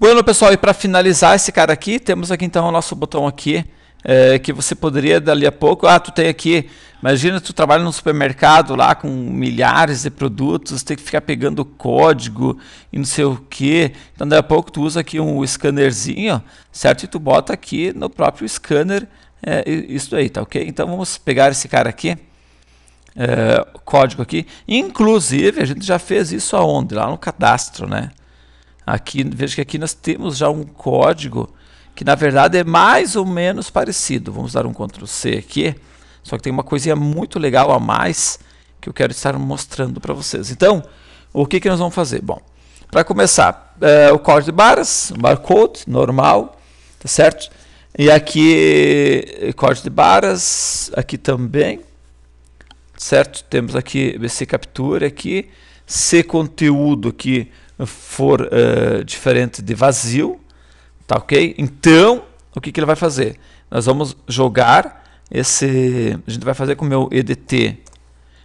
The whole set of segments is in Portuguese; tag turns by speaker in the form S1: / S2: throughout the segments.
S1: Bueno, pessoal, e para finalizar esse cara aqui, temos aqui então o nosso botão aqui, é, que você poderia dali a pouco, ah, tu tem aqui, imagina tu trabalha num supermercado lá com milhares de produtos, tem que ficar pegando código e não sei o que, então daqui a pouco tu usa aqui um scannerzinho, certo? E tu bota aqui no próprio scanner é, isso aí, tá ok? Então vamos pegar esse cara aqui, é, código aqui, inclusive a gente já fez isso aonde? Lá no cadastro, né? Aqui, veja que aqui nós temos já um código que na verdade é mais ou menos parecido. Vamos dar um Ctrl C aqui, só que tem uma coisinha muito legal a mais que eu quero estar mostrando para vocês. Então, o que, que nós vamos fazer? Bom, para começar, é, o código de barras, barcode, normal, tá certo? E aqui, código de barras, aqui também, certo? Temos aqui BC Captura aqui, C Conteúdo aqui, for uh, diferente de vazio, tá ok? Então, o que, que ele vai fazer? Nós vamos jogar esse. A gente vai fazer com o meu EDT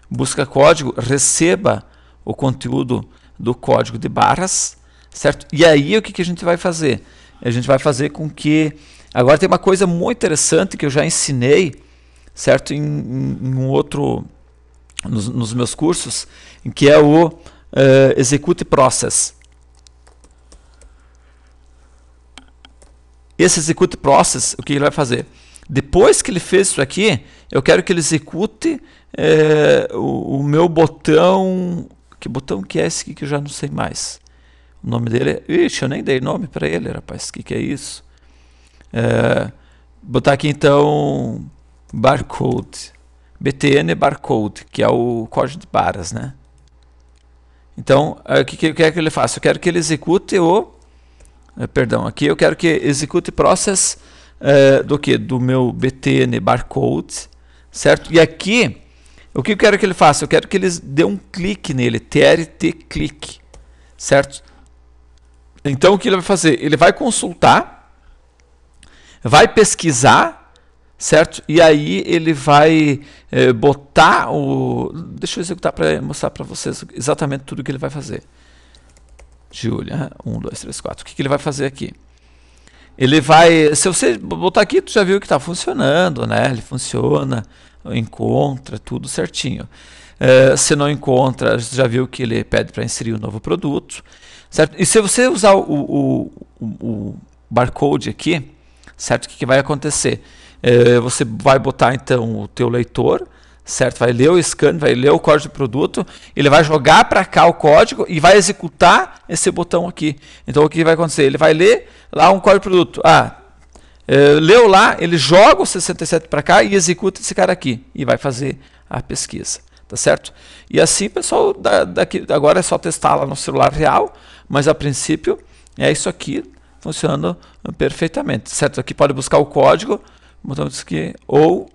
S1: busca código, receba o conteúdo do código de barras, certo? E aí o que, que a gente vai fazer? A gente vai fazer com que. Agora tem uma coisa muito interessante que eu já ensinei, certo? Em, em, em um outro. Nos, nos, meus cursos, que é o uh, execute process. Esse execute process, o que ele vai fazer? Depois que ele fez isso aqui, eu quero que ele execute é, o, o, meu botão. Que botão que é esse aqui que eu já não sei mais? O nome dele é. Ixi, eu nem dei nome para ele, rapaz. O que, que é isso? É, botar aqui então. Barcode. BTN barcode, que é o código de barras, né? Então, eh, o que, que eu quero que ele faça? Eu quero que ele execute o... Eh, perdão, aqui eu quero que execute process uh, do que? Do meu btn barcode, certo? E aqui, o que eu quero que ele faça? Eu quero que ele dê um clique nele, trt click, certo? Então, o que ele vai fazer? Ele vai consultar, vai pesquisar certo? E aí ele vai eh, botar o. Deixa eu executar para mostrar para vocês exatamente tudo que ele vai fazer. Julia, 1, 2, 3, 4. O que, que ele vai fazer aqui? Ele vai. Se você botar aqui, tu já viu que está funcionando, né? Ele funciona, encontra, tudo certinho. Eh, se não encontra, já viu que ele pede para inserir o um novo produto. Certo? E se você usar o, o, o, o barcode aqui, certo? O que, que vai acontecer? É, você vai botar então o teu leitor, certo? Vai ler o scan, vai ler o código de produto, ele vai jogar para cá o código e vai executar esse botão aqui. Então o que vai acontecer? Ele vai ler lá um código de produto. Ah, é, leu lá, ele joga o 67 para cá e executa esse cara aqui e vai fazer a pesquisa, tá certo? E assim, pessoal, da, daqui, agora é só testar lá no celular real, mas a princípio é isso aqui funcionando perfeitamente, certo? Aqui pode buscar o código, botão de ou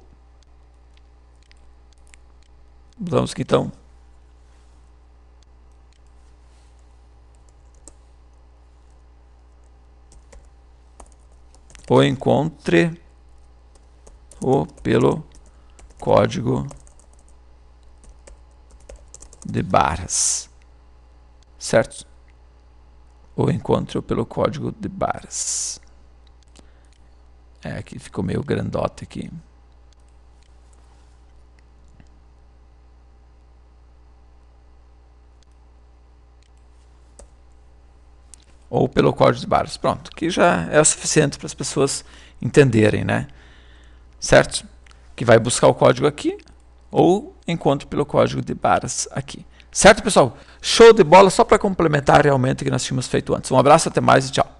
S1: botão de então ou encontre ou pelo código de barras, certo? Ou encontre ou pelo código de barras. É, aqui ficou meio grandote aqui. Ou pelo código de barras. Pronto, que já é o suficiente para as pessoas entenderem, né? Certo? Que vai buscar o código aqui ou encontro pelo código de barras aqui. Certo, pessoal? Show de bola, só para complementar realmente o que nós tínhamos feito antes. Um abraço, até mais e tchau.